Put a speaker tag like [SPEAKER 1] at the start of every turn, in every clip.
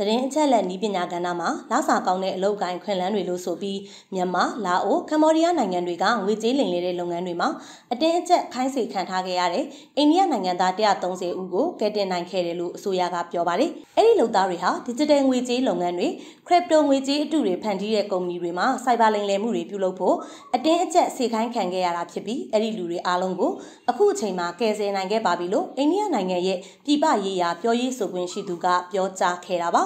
[SPEAKER 1] သတင်းအချက်လက်နည်းပညာကဏ္ဍမှာလာစာကောင်းတဲ့အလုပ်ကိုင်းခွင့်လန်းတွေလို့ဆိုပြီးမြန်မာ၊လာအို၊ကမ္ဘောဒီးယားနိုင်ငံတွေကငွေကြေးလိမ်လည်တဲ့လုပ်ငန်းတွေမှာအတင်းအကျပ်ခိုင်းစေခံထားခဲ့ရတဲ့အိန္ဒိယနိုင်ငံသား130ဦးကိုကယ်တင်နိုင်ခဲ့တယ်လို့အစိုးရကပြောပါတယ်။အဲဒီလုပ်သားတွေဟာ digital ငွေကြေးလုပ်ငန်းတွေ crypto ငွေကြေးအတုတွေဖန်တီးတဲ့ကုမ္ပဏီတွေမှာ cyber လိမ်လည်မှုတွေပြုလုပ်ဖို့အတင်းအကျပ်စေခိုင်းခံခဲ့ရတာဖြစ်ပြီးအဲဒီလူတွေအားလုံးကိုအခုအချိန်မှာကယ်ဆယ်နိုင်ခဲ့ပါပြီလို့အိန္ဒိယနိုင်ငံရဲ့ပြည်ပရေးရာပြောရေးဆိုခွင့်ရှိသူကပြောကြားခဲ့တာပါ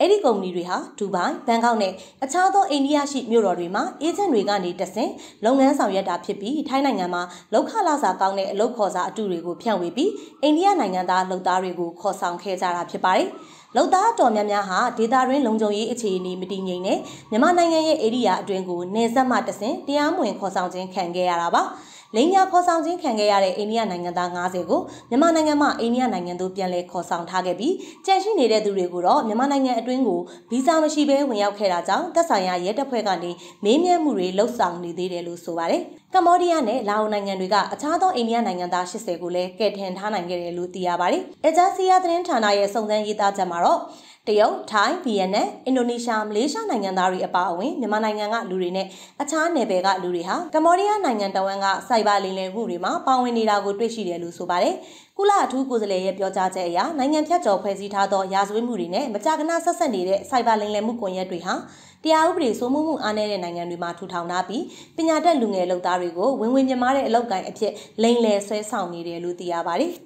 [SPEAKER 1] အဲ့ဒီကုမ္ပဏီတွေဟာဒူဘိုင်ဘန်ကောက်နဲ့အခြားသောအိန္ဒိယရှိမြို့တော်တွေမှာအေဂျင့်တွေကနေတဆင့်လုပ်ငန်းဆောင်ရွက်တာဖြစ်ပြီးထိုင်းနိုင်ငံမှာလောက်ခလာစာကောင်းတဲ့အလုပ်ခေါ်စာအတုတွေကိုဖြန့်ဝေပြီးအိန္ဒိယနိုင်ငံသားလုပ်သားတွေကိုခေါ်ဆောင်ခဲ့ကြတာဖြစ်ပါတယ်လောက်သားတော်များများဟာဒေတာရင်းလုံခြုံရေးအခြေအနေမတည်ငြိမ်နဲ့မြန်မာနိုင်ငံရဲ့ဧရိယာအတွင်းကိုနေဆက်မှတဆင့်တရားမဝင်ခေါ်ဆောင်ခြင်းခံခဲ့ရတာပါ။လိမ်ညာခေါ်ဆောင်ခြင်းခံခဲ့ရတဲ့အိန္ဒိယနိုင်ငံသား90ကိုမြန်မာနိုင်ငံမှအိန္ဒိယနိုင်ငံသို့ပြန်လည်ခေါ်ဆောင်ထားခဲ့ပြီးကြန့်ရှိနေတဲ့သူတွေကိုတော့မြန်မာနိုင်ငံအတွင်းကိုဗီဇာမရှိဘဲဝင်ရောက်ခဲ့တာကြောင့်သက်ဆိုင်ရာရဲတပ်ဖွဲ့ကနေမေးမြန်းမှုတွေလှုပ်ဆောင်နေသေးတယ်လို့ဆိုပါတယ်ကမ္ဘောဒီးယားနဲ့လာအိုနိုင်ငံတွေကအခြားသောအိန္ဒိယနိုင်ငံသား80ကိုလည်းကယ်တင်ထားနိုင်ခဲ့တယ်လို့သိရပါတယ်။အဂျာစီးယားသတင်းဌာနရဲ့စုံစမ်းရေးသားချက်မှာတော့တရုတ်ထိုင်းဗီယက်နမ်အင်ဒိုနီးရှားမလေးရှားနိုင်ငံသားတွေအပါအဝင်မြန်မာနိုင်ငံကလူတွေနဲ့အခြားနယ်ပယ်ကလူတွေဟာကမ္ဘောဒီးယားနိုင်ငံတဝန်းကစိုက်ဘာလိမ်လည်မှုတွေမှာပါဝင်နေတာကိုတွေ့ရှိတယ်လို့ဆိုပါတယ်။ကုလအထူးကိုယ်စားလှယ်ရဲ့ပြောကြားချက်အရနိုင်ငံဖြတ်ကျော်ဖွဲ့စည်းထားသောရာဇဝတ်မှုတွေနဲ့မကြာခဏဆက်ဆက်နေတဲ့စိုက်ဘာလိမ်လည်မှုကွန်ရက်တွေဟာတရားဥပဒေစိုးမိုးမှုအားနည်းတဲ့နိုင်ငံတွေမှာထူထောင်ထားပြီးပညာတတ်လူငယ်လုပ်သားတွေကိုဝင်ဝင်မြမာတဲ့အလောက်ကိုင်းအဖြစ်လိမ်လည်ဆွဲဆောင်နေတယ်လို့သိရပါတယ်။